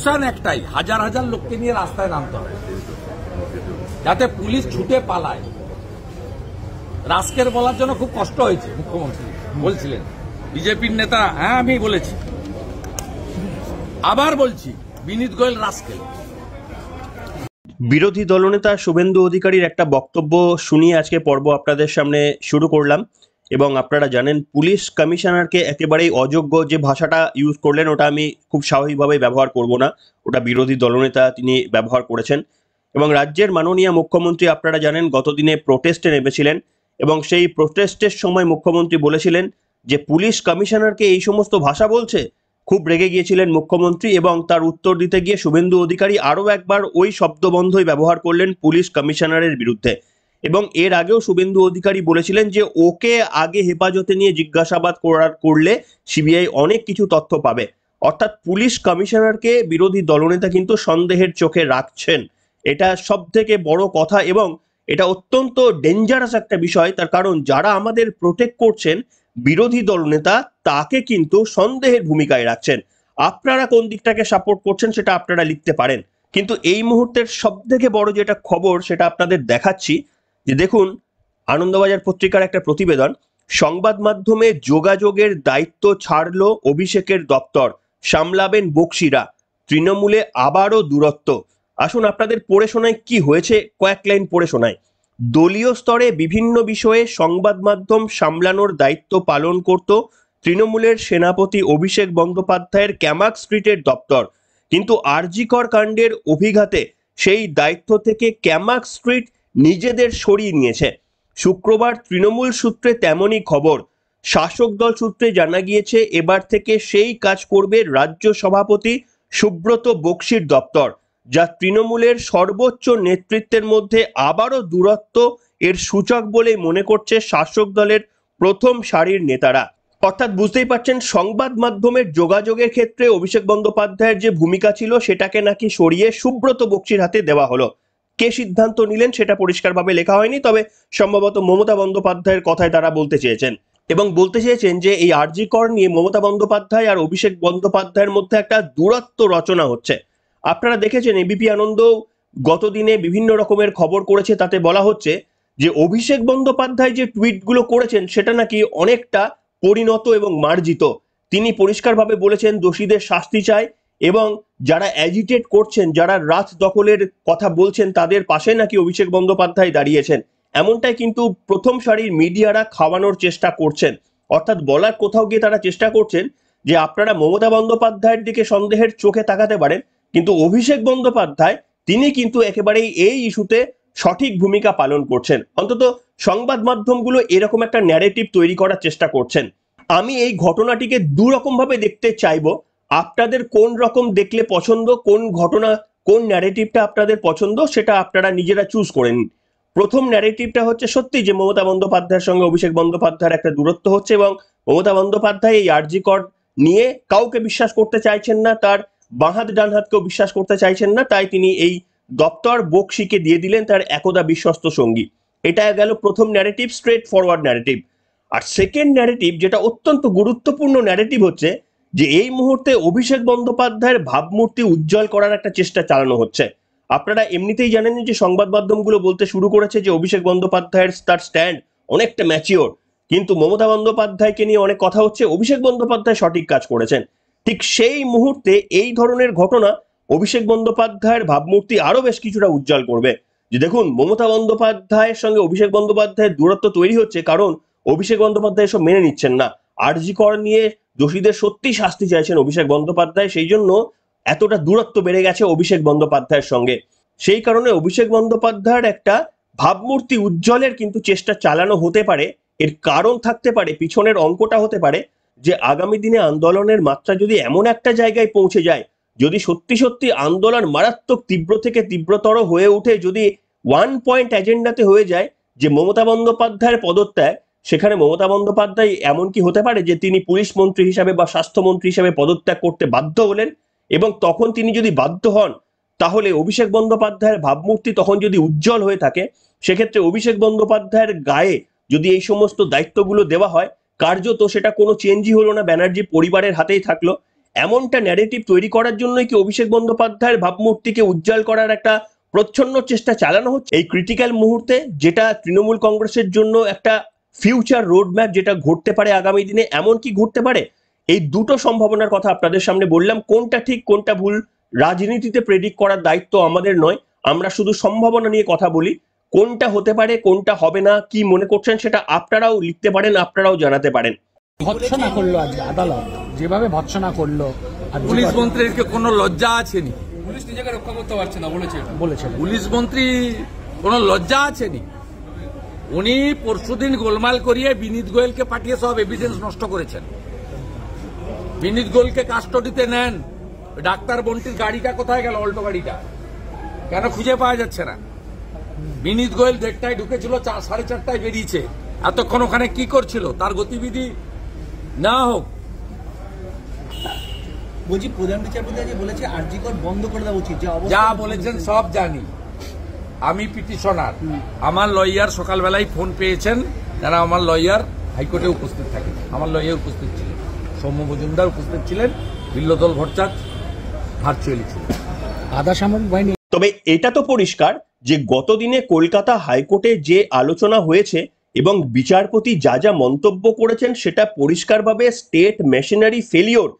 Option একটাই হাজার হাজার লোককে নিয়ে রাস্তায় নামতে হবে যাতে পুলিশ ছুটে পালায় রাস্কের বলার জন্য খুব কষ্ট হয়েছে মুখ্যমন্ত্রী বলছিলেন বিজেপির নেতা হ্যাঁ আমি বলেছি আবার বলছি বিনীত গোয়েল রাজকেল বিরোধী দলনেতা শুভেন্দু অধিকারীর একটা বক্তব্য শুনিয়ে আজকে পর্ব আপনাদের সামনে শুরু করলাম এবং আপনারা জানেন পুলিশ কমিশনারকে একেবারেই অযোগ্য যে ভাষাটা ইউজ করলেন ওটা আমি খুব স্বাভাবিকভাবে ব্যবহার করব না ওটা বিরোধী দলনেতা তিনি ব্যবহার করেছেন এবং রাজ্যের মাননীয় মুখ্যমন্ত্রী আপনারা জানেন গতদিনে প্রোটেস্টে নেমেছিলেন এবং সেই প্রোটেস্টের সময় মুখ্যমন্ত্রী বলেছিলেন যে পুলিশ কমিশনারকে এই সমস্ত ভাষা বলছে খুব রেগে গিয়েছিলেন মুখ্যমন্ত্রী এবং তার উত্তর দিতে গিয়ে শুভেন্দু অধিকারী আরও একবার ওই শব্দবন্ধই ব্যবহার করলেন পুলিশ কমিশনারের বিরুদ্ধে এবং এর আগেও শুভেন্দু অধিকারী বলেছিলেন যে ওকে আগে হেফাজতে নিয়ে জিজ্ঞাসাবাদ করার করলে সিবিআই অনেক কিছু তথ্য পাবে অর্থাৎ পুলিশ কমিশনারকে বিরোধী দলনেতা কিন্তু সন্দেহের চোখে রাখছেন এটা সব থেকে বড় কথা এবং এটা অত্যন্ত ডেঞ্জারাস একটা বিষয় তার কারণ যারা আমাদের প্রোটেক্ট করছেন বিরোধী দলনেতা তাকে কিন্তু সন্দেহের ভূমিকায় রাখছেন আপনারা কোন দিকটাকে সাপোর্ট করছেন সেটা আপনারা লিখতে পারেন কিন্তু এই মুহূর্তের সব থেকে বড় যেটা খবর সেটা আপনাদের দেখাচ্ছি যে দেখুন আনন্দবাজার পত্রিকার একটা প্রতিবেদন সংবাদ মাধ্যমে যোগাযোগের দায়িত্ব ছাড়ল অভিষেকের দপ্তর সামলাবেন বক্সিরা তৃণমূলে আবারও দূরত্ব আসুন আপনাদের পড়ে শোনায় কি হয়েছে কয়েক লাইন পড়ে শোনায় দলীয় স্তরে বিভিন্ন বিষয়ে সংবাদ মাধ্যম সামলানোর দায়িত্ব পালন করত তৃণমূলের সেনাপতি অভিষেক বন্দ্যোপাধ্যায়ের ক্যামাক স্ট্রিটের দপ্তর কিন্তু আরজিকর কাণ্ডের অভিঘাতে সেই দায়িত্ব থেকে ক্যামাক স্ট্রিট নিজেদের সরিয়ে নিয়েছে শুক্রবার তৃণমূল সূত্রে তেমনই খবর শাসক দল সূত্রে জানা গিয়েছে এবার থেকে সেই কাজ করবে রাজ্য সভাপতি সুব্রত বক্সির দপ্তর যা তৃণমূলের সর্বোচ্চ নেতৃত্বের মধ্যে আবারও দূরত্ব এর সূচক বলে মনে করছে শাসক দলের প্রথম সারির নেতারা অর্থাৎ বুঝতেই পারছেন সংবাদ মাধ্যমের যোগাযোগের ক্ষেত্রে অভিষেক বন্দ্যোপাধ্যায়ের যে ভূমিকা ছিল সেটাকে নাকি সরিয়ে সুব্রত বক্সির হাতে দেওয়া হলো কে সিদ্ধান্ত নিলেন সেটা পরিষ্কারভাবে লেখা হয়নি তবে সম্ভবত মমতা বন্দ্যোপাধ্যায়ের কথায় তারা বলতে চেয়েছেন এবং বলতে চেয়েছেন যে এই আরজি কর নিয়ে মমতা বন্দ্যোপাধ্যায় আর অভিষেক বন্দ্যোপাধ্যায়ের মধ্যে একটা দূরত্ব রচনা হচ্ছে আপনারা দেখেছেন এবিপি আনন্দ গতদিনে বিভিন্ন রকমের খবর করেছে তাতে বলা হচ্ছে যে অভিষেক বন্দ্যোপাধ্যায় যে টুইটগুলো করেছেন সেটা নাকি অনেকটা পরিণত এবং মার্জিত তিনি পরিষ্কারভাবে বলেছেন দোষীদের শাস্তি চায় এবং যারা অ্যাজিটেট করছেন যারা রাজ দখলের কথা বলছেন তাদের পাশে নাকি অভিষেক বন্দ্যোপাধ্যায় দাঁড়িয়েছেন এমনটাই কিন্তু প্রথম সারির মিডিয়ারা খাওয়ানোর চেষ্টা করছেন অর্থাৎ বলার কোথাও গিয়ে তারা চেষ্টা করছেন যে আপনারা মমতা বন্দ্যোপাধ্যায়ের দিকে সন্দেহের চোখে তাকাতে পারেন কিন্তু অভিষেক বন্দ্যোপাধ্যায় তিনি কিন্তু একেবারেই এই ইস্যুতে সঠিক ভূমিকা পালন করছেন অন্তত সংবাদ মাধ্যমগুলো এরকম একটা ন্যারেটিভ তৈরি করার চেষ্টা করছেন আমি এই ঘটনাটিকে দুরকমভাবে দেখতে চাইবো আপনাদের কোন রকম দেখলে পছন্দ কোন ঘটনা কোন ন্যারেটিভটা আপনাদের পছন্দ সেটা আপনারা নিজেরা চুজ করেন প্রথম ন্যারেটিভটা হচ্ছে সত্যি যে মমতা বন্দ্যোপাধ্যায়ের সঙ্গে অভিষেক বন্দ্যোপাধ্যায়ের একটা দূরত্ব হচ্ছে এবং মমতা বন্দ্যোপাধ্যায় এই আর্জি কর নিয়ে কাউকে বিশ্বাস করতে চাইছেন না তার বাঁহাত ডান হাতকেও বিশ্বাস করতে চাইছেন না তাই তিনি এই দপ্তর বক্সিকে দিয়ে দিলেন তার একদা বিশ্বস্ত সঙ্গী এটা গেল প্রথম ন্যারেটিভ স্ট্রেট ফরওয়ার্ড ন্যারেটিভ আর সেকেন্ড ন্যারেটিভ যেটা অত্যন্ত গুরুত্বপূর্ণ ন্যারেটিভ হচ্ছে যে এই মুহূর্তে অভিষেক বন্দ্যোপাধ্যায়ের ভাবমূর্তি উজ্জ্বল করার একটা চেষ্টা চালানো হচ্ছে আপনারা এমনিতেই জানেন যে সংবাদ মাধ্যমগুলো বলতে শুরু করেছে যে অভিষেক বন্দ্যোপাধ্যায়ের তার স্ট্যান্ড অনেকটা ম্যাচিওর কিন্তু মমতা বন্দ্যোপাধ্যায়কে নিয়ে অনেক কথা হচ্ছে অভিষেক বন্দ্যোপাধ্যায় সঠিক কাজ করেছেন ঠিক সেই মুহূর্তে এই ধরনের ঘটনা অভিষেক বন্দ্যোপাধ্যায়ের ভাবমূর্তি আরও বেশ কিছুটা উজ্জ্বল করবে যে দেখুন মমতা বন্দ্যোপাধ্যায়ের সঙ্গে অভিষেক বন্দ্যোপাধ্যায়ের দূরত্ব তৈরি হচ্ছে কারণ অভিষেক বন্দ্যোপাধ্যায় এসব মেনে নিচ্ছেন না আরজি কর নিয়ে দোষীদের সত্যি শাস্তি চাইছেন অভিষেক বন্দ্যোপাধ্যায় সেই জন্য এতটা দূরত্ব বেড়ে গেছে অভিষেক বন্দ্যোপাধ্যায়ের সঙ্গে সেই কারণে অভিষেক বন্দ্যোপাধ্যায়ের একটা ভাবমূর্তি উজ্জ্বলের কিন্তু চেষ্টা চালানো হতে পারে এর কারণ থাকতে পারে পিছনের অঙ্কটা হতে পারে যে আগামী দিনে আন্দোলনের মাত্রা যদি এমন একটা জায়গায় পৌঁছে যায় যদি সত্যি সত্যি আন্দোলন মারাত্মক তীব্র থেকে তীব্রতর হয়ে উঠে যদি ওয়ান পয়েন্ট এজেন্ডাতে হয়ে যায় যে মমতা বন্দ্যোপাধ্যায়ের পদত্যাগ সেখানে মমতা বন্দ্যোপাধ্যায় এমন কি হতে পারে যে তিনি পুলিশ মন্ত্রী হিসাবে বা স্বাস্থ্যমন্ত্রী হিসাবে পদত্যাগ করতে বাধ্য হলেন এবং তখন তিনি যদি বাধ্য হন তাহলে অভিষেক বন্দ্যোপাধ্যায়ের ভাবমূর্তি তখন যদি উজ্জ্বল হয়ে থাকে সেক্ষেত্রে অভিষেক বন্দ্যোপাধ্যায়ের গায়ে যদি এই সমস্ত দায়িত্বগুলো দেওয়া হয় কার্যত সেটা কোনো চেঞ্জই হলো না ব্যানার্জি পরিবারের হাতেই থাকলো এমনটা ন্যারেটিভ তৈরি করার জন্যই কি অভিষেক বন্দ্যোপাধ্যায়ের ভাবমূর্তিকে উজ্জ্বল করার একটা প্রচ্ছন্ন চেষ্টা চালানো হচ্ছে এই ক্রিটিক্যাল মুহূর্তে যেটা তৃণমূল কংগ্রেসের জন্য একটা ফিউচার রোডম্যাপ যেটা ঘটতে পারে আগামী দিনে এমন কি ঘটতে পারে এই দুটো সম্ভাবনার কথা আপনাদের সামনে বললাম কোনটা ঠিক কোনটা ভুল রাজনীতিতে প্রেডিক্ট করার দায়িত্ব আমাদের নয় আমরা শুধু সম্ভাবনা নিয়ে কথা বলি কোনটা হতে পারে কোনটা হবে না কি মনে করছেন সেটা আপনারাও লিখতে পারেন আপনারাও জানাতে পারেন ভৎসনা করলো আজ আদালত যেভাবে ভৎসনা করলো পুলিশ মন্ত্রীকে কোনো লজ্জা আছেনি পুলিশ নিজেকে রক্ষা করতে পারছে না বলেছে বলেছে পুলিশ মন্ত্রী কোনো লজ্জা আছেনি উনি পরশুদিন গোলমাল করিয়ে বিনীত গোয়েলকে পাঠিয়ে সব এভিডেন্স নষ্ট করেছেন বিনীত গোয়েলকে কাস্টডিতে নেন ডাক্তার বন্টির গাড়িটা কোথায় গেল অল্টো গাড়িটা কেন খুঁজে পাওয়া যাচ্ছে না বিনীত গোয়েল দেড়টায় ঢুকেছিল চার সাড়ে চারটায় বেরিয়েছে এতক্ষণ ওখানে কি করছিল তার গতিবিধি না হোক বলছি প্রধান বিচারপতি বলেছে আরজিকর বন্ধ করে দেওয়া উচিত যা বলেছেন সব জানি আমি পিটিশনার আমার লয়ার সকালবেলায় ফোন পেয়েছেন যারা আমার লয়ার হাইকোর্টে উপস্থিত থাকে আমার লয়ার উপস্থিত ছিলেন সৌম্য মজুমদার উপস্থিত ছিলেন বিল্লদল ভট্টাচ ভার্চুয়ালি ছিলেন আধা সামরিক বাহিনী তবে এটা তো পরিষ্কার যে গতদিনে কলকাতা হাইকোর্টে যে আলোচনা হয়েছে এবং বিচারপতি যা যা মন্তব্য করেছেন সেটা পরিষ্কারভাবে স্টেট মেশিনারি ফেলিওর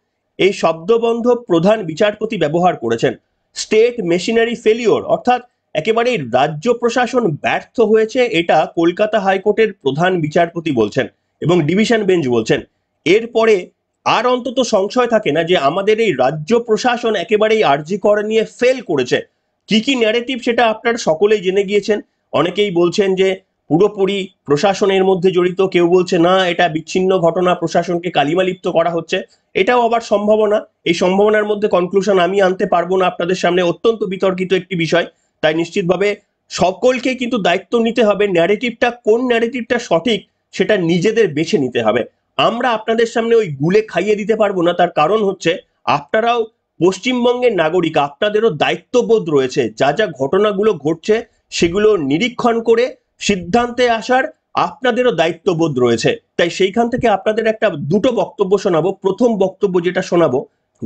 এই শব্দবন্ধ প্রধান বিচারপতি ব্যবহার করেছেন স্টেট মেশিনারি ফেলিওর অর্থাৎ একেবারেই রাজ্য প্রশাসন ব্যর্থ হয়েছে এটা কলকাতা হাইকোর্টের প্রধান বিচারপতি বলছেন এবং ডিভিশন বেঞ্চ বলছেন এরপরে আর অন্তত সংশয় থাকে না যে আমাদের এই রাজ্য প্রশাসন একেবারেই আর্জি কর নিয়ে ফেল করেছে কি কি ন্যারেটিভ সেটা আপনারা সকলেই জেনে গিয়েছেন অনেকেই বলছেন যে পুরোপুরি প্রশাসনের মধ্যে জড়িত কেউ বলছে না এটা বিচ্ছিন্ন ঘটনা প্রশাসনকে কালিমালিপ্ত করা হচ্ছে এটাও আবার সম্ভাবনা এই সম্ভাবনার মধ্যে কনক্লুশন আমি আনতে পারবো না আপনাদের সামনে অত্যন্ত বিতর্কিত একটি বিষয় তাই নিশ্চিতভাবে সকলকে কিন্তু দায়িত্ব নিতে হবে ন্যারেটিভটা কোন ন্যারেটিভটা সঠিক সেটা নিজেদের বেছে নিতে হবে আমরা আপনাদের সামনে ওই গুলে খাইয়ে দিতে পারবো না তার কারণ হচ্ছে আপনারাও পশ্চিমবঙ্গের নাগরিক আপনাদেরও দায়িত্ববোধ রয়েছে যা যা ঘটনাগুলো ঘটছে সেগুলো নিরীক্ষণ করে সিদ্ধান্তে আসার আপনাদেরও দায়িত্ববোধ রয়েছে তাই সেইখান থেকে আপনাদের একটা দুটো বক্তব্য শোনাবো প্রথম বক্তব্য যেটা শোনাবো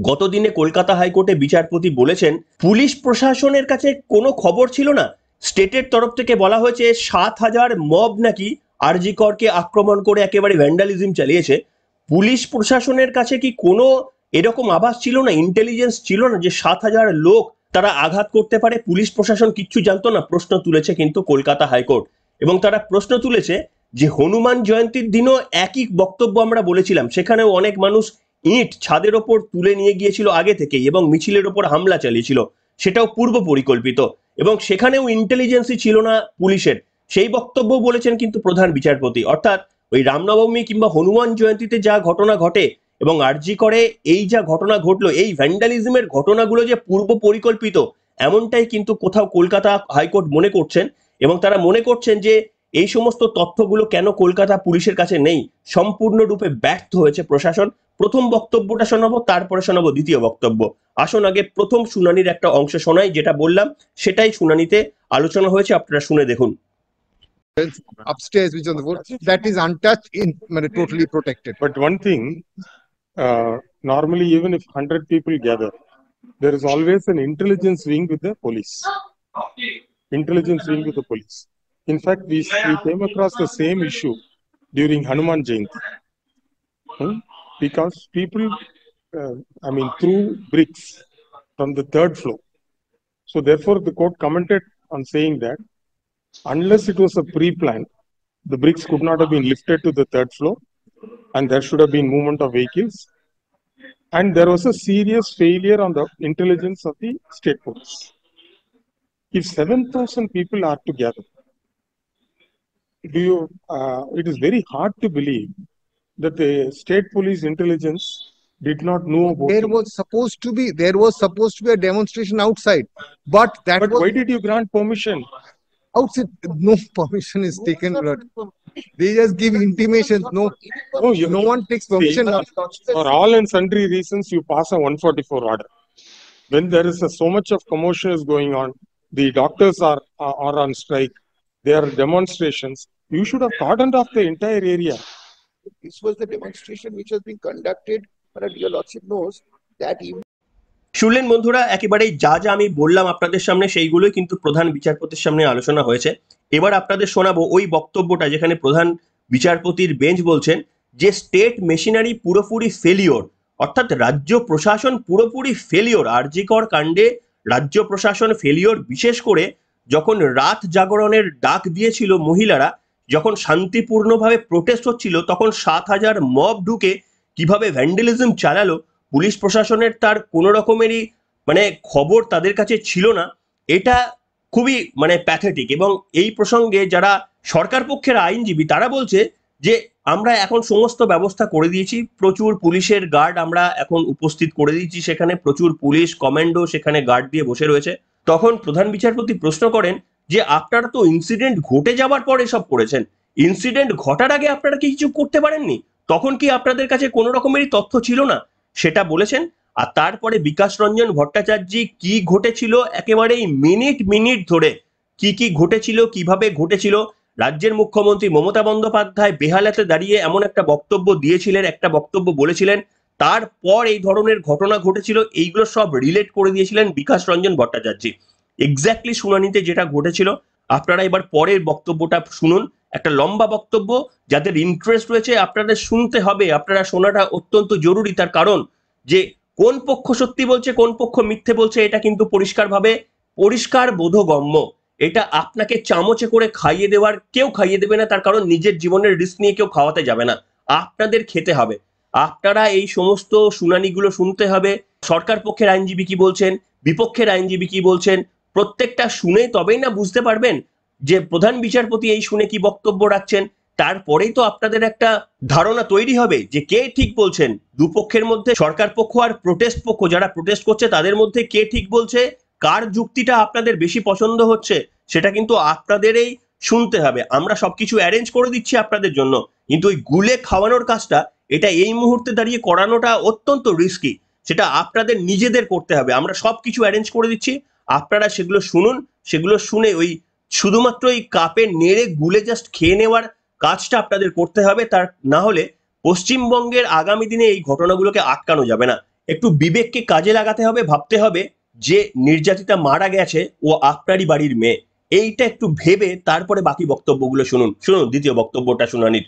গতদিনে কলকাতা হাইকোর্টে বিচারপতি বলেছেন পুলিশ প্রশাসনের কাছে কোনো খবর ছিল না স্টেটের তরফ থেকে বলা হয়েছে সাত হাজার মব নাকি আরজি করকে আক্রমণ করে একেবারে ভ্যান্ডালিজম চালিয়েছে পুলিশ প্রশাসনের কাছে কি কোনো এরকম আভাস ছিল না ইন্টেলিজেন্স ছিল না যে সাত হাজার লোক তারা আঘাত করতে পারে পুলিশ প্রশাসন কিচ্ছু জানতো না প্রশ্ন তুলেছে কিন্তু কলকাতা হাইকোর্ট এবং তারা প্রশ্ন তুলেছে যে হনুমান জয়ন্তীর দিনও একই বক্তব্য আমরা বলেছিলাম সেখানেও অনেক মানুষ ইট ছাদের ওপর তুলে নিয়ে গিয়েছিল আগে থেকে এবং মিছিলের ওপর হামলা চালিয়েছিল সেটাও পূর্ব পরিকল্পিত এবং সেখানেও ইন্টেলিজেন্সি ছিল না পুলিশের সেই বক্তব্য বলেছেন কিন্তু প্রধান বিচারপতি অর্থাৎ ওই রামনবমী কিংবা হনুমান জয়ন্তীতে যা ঘটনা ঘটে এবং আর্জি করে এই যা ঘটনা ঘটলো এই ভ্যান্ডালিজমের ঘটনাগুলো যে পূর্ব পরিকল্পিত এমনটাই কিন্তু কোথাও কলকাতা হাইকোর্ট মনে করছেন এবং তারা মনে করছেন যে এই সমস্ত তথ্যগুলো কেন কলকাতা পুলিশের কাছে নেই সম্পূর্ণরূপে ব্যর্থ হয়েছে প্রশাসন প্রথম বক্তব্যটা শোনাবো তারপরে শোনাবো দ্বিতীয় বক্তব্য আসুন আগে প্রথম শুনানির একটা অংশ শোনাই যেটা বললাম সেটাই শুনানিতে আলোচনা হয়েছে আপনারা শুনে দেখুন intelligence wing with the police intelligence wing with the police In fact, we, we came across the same issue during Hanuman Jayanti. Hmm? Because people, uh, I mean, threw bricks from the third floor. So therefore, the court commented on saying that unless it was a pre-plan, the bricks could not have been lifted to the third floor and there should have been movement of vehicles. And there was a serious failure on the intelligence of the state police. If 7,000 people are together, do you, uh, it is very hard to believe that the state police intelligence did not know about there it. was supposed to be there was supposed to be a demonstration outside but that but was, why did you grant permission outside no permission is no taken they just give intimations no no, oh, you, no one takes permission see, uh, for all and sundry reasons you pass a 144 order when there is a, so much of commotion is going on the doctors are are on strike there are demonstrations You should have cordoned off the entire area. This was the demonstration which has been conducted, but your lordship knows that even শুনলেন বন্ধুরা একেবারে যা যা আমি বললাম আপনাদের সামনে সেইগুলোই কিন্তু প্রধান বিচারপতির সামনে আলোচনা হয়েছে এবার আপনাদের শোনাবো ওই বক্তব্যটা যেখানে প্রধান বিচারপতির বেঞ্চ বলছেন যে স্টেট মেশিনারি পুরোপুরি ফেলিওর অর্থাৎ রাজ্য প্রশাসন পুরোপুরি ফেলিওর আর্যিকর কাণ্ডে রাজ্য প্রশাসন ফেলিওর বিশেষ করে যখন রাত জাগরণের ডাক দিয়েছিল মহিলারা যখন শান্তিপূর্ণভাবে প্রোটেস্ট হচ্ছিল তখন সাত হাজার মব ঢুকে কিভাবে ভ্যান্ডেলিজম চালালো পুলিশ প্রশাসনের তার কোনো রকমেরই মানে খবর তাদের কাছে ছিল না এটা খুবই মানে প্যাথেটিক এবং এই প্রসঙ্গে যারা সরকার পক্ষের আইনজীবী তারা বলছে যে আমরা এখন সমস্ত ব্যবস্থা করে দিয়েছি প্রচুর পুলিশের গার্ড আমরা এখন উপস্থিত করে দিয়েছি সেখানে প্রচুর পুলিশ কমান্ডো সেখানে গার্ড দিয়ে বসে রয়েছে তখন প্রধান বিচারপতি প্রশ্ন করেন যে আপনারা তো ইনসিডেন্ট ঘটে যাওয়ার পর এসব করেছেন ইনসিডেন্ট ঘটার আগে আপনারা কি কিছু করতে পারেননি তখন কি আপনাদের কাছে কোনো রকমেরই তথ্য ছিল না সেটা বলেছেন আর তারপরে বিকাশ রঞ্জন ভট্টাচার্য কি ঘটেছিল একেবারে মিনিট মিনিট ধরে কি কি ঘটেছিল কিভাবে ঘটেছিল রাজ্যের মুখ্যমন্ত্রী মমতা বন্দ্যোপাধ্যায় বেহালাতে দাঁড়িয়ে এমন একটা বক্তব্য দিয়েছিলেন একটা বক্তব্য বলেছিলেন তারপর এই ধরনের ঘটনা ঘটেছিল এইগুলো সব রিলেট করে দিয়েছিলেন বিকাশ রঞ্জন ভট্টাচার্য এক্স্যাক্টলি শুনানিতে যেটা ঘটেছিল আপনারা এবার পরের বক্তব্যটা শুনুন একটা লম্বা বক্তব্য যাদের ইন্টারেস্ট রয়েছে আপনাদের শুনতে হবে আপনারা শোনাটা অত্যন্ত জরুরি তার কারণ যে কোন পক্ষ সত্যি বলছে কোন পক্ষ মিথ্যে বলছে এটা কিন্তু পরিষ্কারভাবে পরিষ্কার বোধগম্য এটা আপনাকে চামচে করে খাইয়ে দেওয়ার কেউ খাইয়ে দেবে না তার কারণ নিজের জীবনের রিস্ক নিয়ে কেউ খাওয়াতে যাবে না আপনাদের খেতে হবে আপনারা এই সমস্ত শুনানিগুলো শুনতে হবে সরকার পক্ষের আইনজীবী কি বলছেন বিপক্ষের আইনজীবী কি বলছেন প্রত্যেকটা শুনে তবেই না বুঝতে পারবেন যে প্রধান বিচারপতি এই শুনে কি বক্তব্য রাখছেন তারপরেই তো আপনাদের একটা ধারণা তৈরি হবে যে কে ঠিক বলছেন দুপক্ষের মধ্যে সরকার পক্ষ আর প্রোটেস্ট পক্ষ যারা প্রোটেস্ট করছে তাদের মধ্যে কে ঠিক বলছে কার যুক্তিটা আপনাদের বেশি পছন্দ হচ্ছে সেটা কিন্তু আপনাদেরই শুনতে হবে আমরা সবকিছু অ্যারেঞ্জ করে দিচ্ছি আপনাদের জন্য কিন্তু ওই গুলে খাওয়ানোর কাজটা এটা এই মুহূর্তে দাঁড়িয়ে করানোটা অত্যন্ত রিস্কি সেটা আপনাদের নিজেদের করতে হবে আমরা সবকিছু অ্যারেঞ্জ করে দিচ্ছি আপনারা সেগুলো শুনুন সেগুলো শুনে ওই শুধুমাত্র ওই কাপে নেড়ে গুলে জাস্ট খেয়ে নেওয়ার কাজটা আপনাদের করতে হবে তার না হলে পশ্চিমবঙ্গের আগামী দিনে এই ঘটনাগুলোকে আটকানো যাবে না একটু বিবেককে কাজে লাগাতে হবে ভাবতে হবে যে নির্যাতিতা মারা গেছে ও আপনারই বাড়ির মেয়ে এইটা একটু ভেবে তারপরে বাকি বক্তব্যগুলো শুনুন শুনুন দ্বিতীয় বক্তব্যটা শুনানির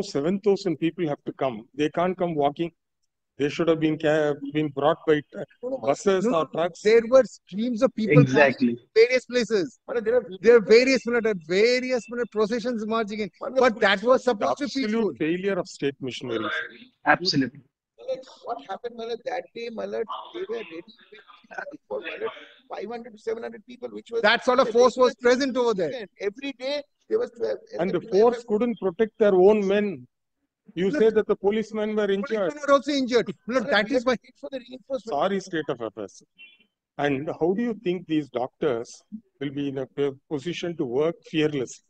7,000 people have to come. They can't come walking. They should have been been brought by buses no, or trucks. There were streams of people exactly various places. There are, there are various various processions marching in, but that was supposed to be absolute failure of state missionaries. Absolutely. What happened, Malat, that day, Malat, they were ready with 500 to 700 people, which was... That sort of force was present over there. Every day, there was... And the force couldn't protect their own men you say that the policemen were injured. Policemen were also injured. Look, that is why. For the reinforcement. Sorry, state of affairs. And how do you think these doctors will be in a position to work fearlessly?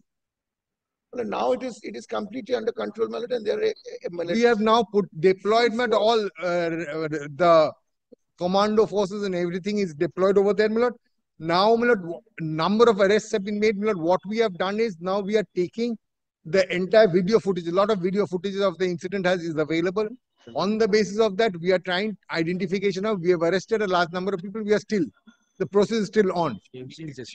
Well, now it is it is completely under control, my and there are. A, eh, eh, we have now put deployment all uh, the commando forces and everything is deployed over there, my Now, my number of arrests have been made, my What we have done is now we are taking the entire video footage, a lot of video footage of the incident has is available. On the basis of that, we are trying identification of, we have arrested a large number of people. We are still, the process is still on.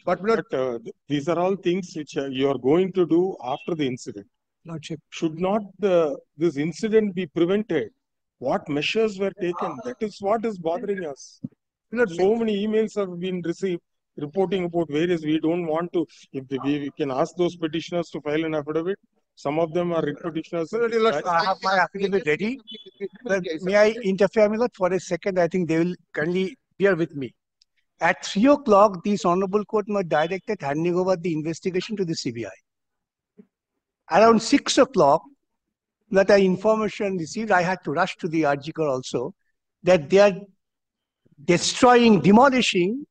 But, not, but, uh, these are all things which uh, you are going to do after the incident. Lordship. Should not the, this incident be prevented? What measures were taken? That is what is bothering us. So many emails have been received reporting about various, we don't want to, if we, we can ask those petitioners to file an affidavit, some of them are writ petitioners. So, I have my affidavit ready. may I interfere with that for a second? I think they will kindly bear with me. At 3 o'clock, this Honorable Court was directed handing over the investigation to the CBI. Around 6 o'clock, that information received, I had to rush to the RGCOR also, that they are destroying, demolishing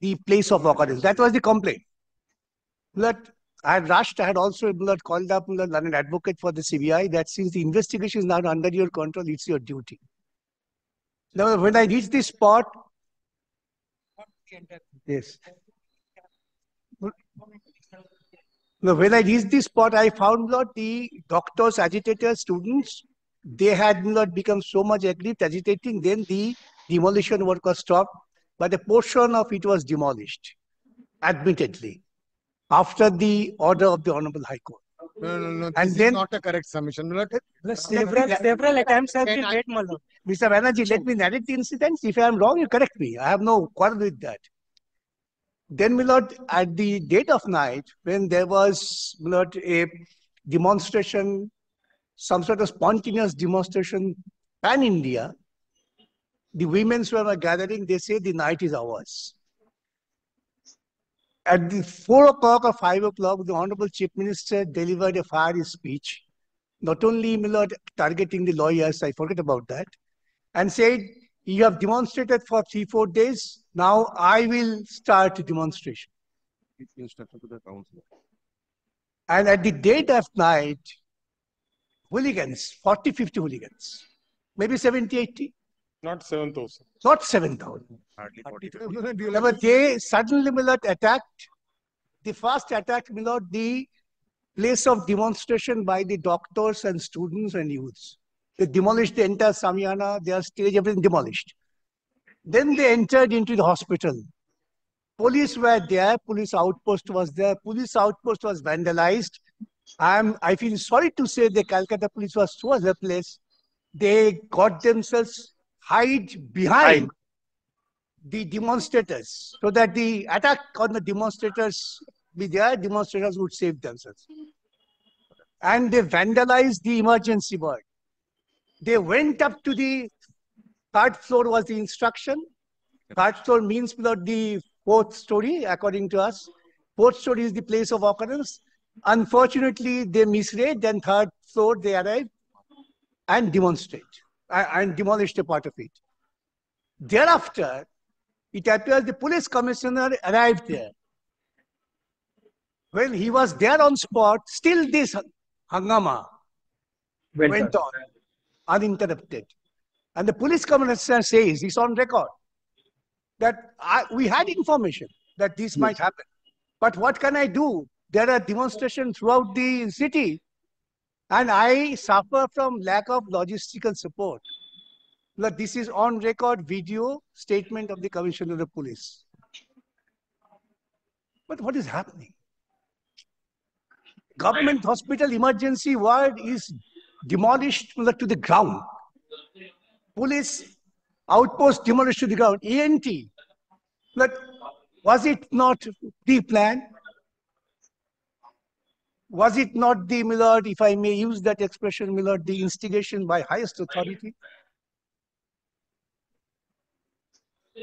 the place of occurrence. That was the complaint. But I had rushed. I had also called up Muller, an advocate for the CBI, that since the investigation is now under your control, it's your duty. Now, when I reached this spot, yes. Now, when I reached this spot, I found that the doctors, agitators, students, they had not become so much aggrieved, agitating. Then the demolition work was stopped but a portion of it was demolished, admittedly, after the order of the Honorable High Court. No, no, no. And then, not a correct submission. Not several, several attempts have been made, Mr. Banerjee, let me narrate the incidents. If I am wrong, you correct me. I have no quarrel with that. Then, Milord, at the date of night, when there was Milord, a demonstration, some sort of spontaneous demonstration pan India, the women's were gathering, they say the night is ours. At the four o'clock or five o'clock, the Honorable Chief Minister delivered a fiery speech, not only Millard targeting the lawyers, I forget about that, and said, you have demonstrated for three, four days, now I will start demonstration. And at the date of night, hooligans, 40, 50 hooligans, maybe 70, 80, not 7,000. Not 7,000. Hardly 40,000. But they suddenly Millet attacked. The first attack Millet, the place of demonstration by the doctors and students and youths. They demolished the entire Samyana, their stage, everything demolished. Then they entered into the hospital. Police were there, police outpost was there, police outpost was vandalized. I'm, I feel sorry to say the Calcutta police was so helpless. They got themselves hide behind hide. the demonstrators so that the attack on the demonstrators be there, demonstrators would save themselves. And they vandalized the emergency ward. They went up to the third floor was the instruction. Third floor means not the fourth story, according to us. Fourth story is the place of occurrence. Unfortunately, they misread, then third floor they arrive and demonstrate and demolished a part of it. Thereafter, it appears the police commissioner arrived there. When he was there on spot, still this hangama went, went on, uninterrupted. And the police commissioner says, he's on record, that I, we had information that this yes. might happen. But what can I do? There are demonstrations throughout the city and I suffer from lack of logistical support. But this is on record video statement of the Commissioner of the Police. But what is happening? Government hospital emergency ward is demolished to the ground. Police outpost demolished to the ground. ENT. But was it not pre-planned? was it not the Millard, if I may use that expression, Millard, the instigation by highest authority?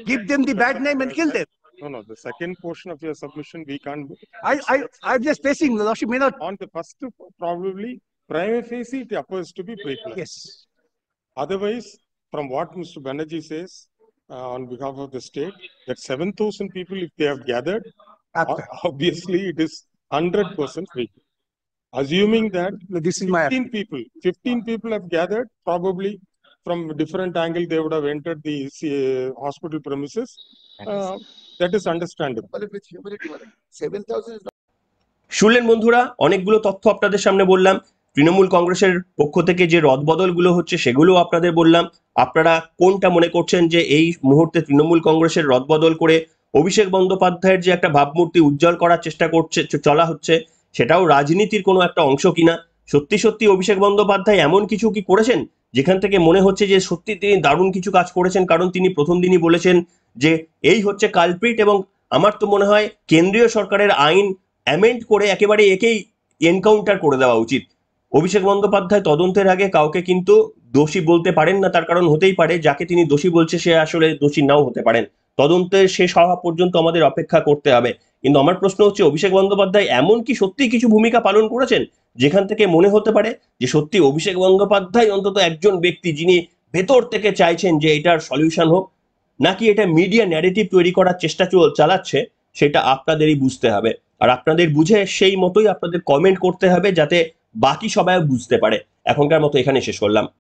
Give them the bad name and kill them. No, no, the second portion of your submission, we can't. I, I, I'm just facing, Lordship may not. On the first, probably, prima facie, it appears to be pre Yes. Otherwise, from what Mr. Banerjee says uh, on behalf of the state, that 7,000 people, if they have gathered, obviously it is 100% free. assuming that this is 15 my people 15 people have gathered probably from different angle they would have entered the uh, hospital premises uh, that is understandable শুনলেন বন্ধুরা অনেকগুলো তথ্য আপনাদের সামনে বললাম তৃণমূল কংগ্রেসের পক্ষ থেকে যে রদবদলগুলো হচ্ছে সেগুলো আপনাদের বললাম আপনারা কোনটা মনে করছেন যে এই মুহূর্তে তৃণমূল কংগ্রেসের রদবদল করে অভিষেক বন্দ্যোপাধ্যায়ের যে একটা ভাবমূর্তি উজ্জ্বল করার চেষ্টা করছে চলা হচ্ছে সেটাও রাজনীতির কোনো একটা অংশ কিনা সত্যি সত্যি অভিষেক বন্দ্যোপাধ্যায় এমন কিছু কি করেছেন যেখান থেকে মনে হচ্ছে যে সত্যি তিনি দারুণ কিছু কাজ করেছেন কারণ তিনি প্রথম দিনই বলেছেন যে এই হচ্ছে কালপ্রিট এবং আমার তো মনে হয় কেন্দ্রীয় সরকারের আইন অ্যামেন্ড করে একেবারে একেই এনকাউন্টার করে দেওয়া উচিত অভিষেক বন্দ্যোপাধ্যায় তদন্তের আগে কাউকে কিন্তু দোষী বলতে পারেন না তার কারণ হতেই পারে যাকে তিনি দোষী বলছে সে আসলে দোষী নাও হতে পারেন তদন্তের শেষ হওয়া পর্যন্ত আমাদের অপেক্ষা করতে হবে কিন্তু আমার প্রশ্ন হচ্ছে অভিষেক বন্দ্যোপাধ্যায় এমন কি সত্যি কিছু ভূমিকা পালন করেছেন যেখান থেকে মনে হতে পারে যে সত্যি অভিষেক বন্দ্যোপাধ্যায় অন্তত একজন ব্যক্তি যিনি ভেতর থেকে চাইছেন যে এটার সলিউশন হোক নাকি এটা মিডিয়া ন্যারেটিভ তৈরি করার চেষ্টা চল চালাচ্ছে সেটা আপনাদেরই বুঝতে হবে আর আপনাদের বুঝে সেই মতোই আপনাদের কমেন্ট করতে হবে যাতে বাকি সবাই বুঝতে পারে এখনকার মতো এখানে শেষ করলাম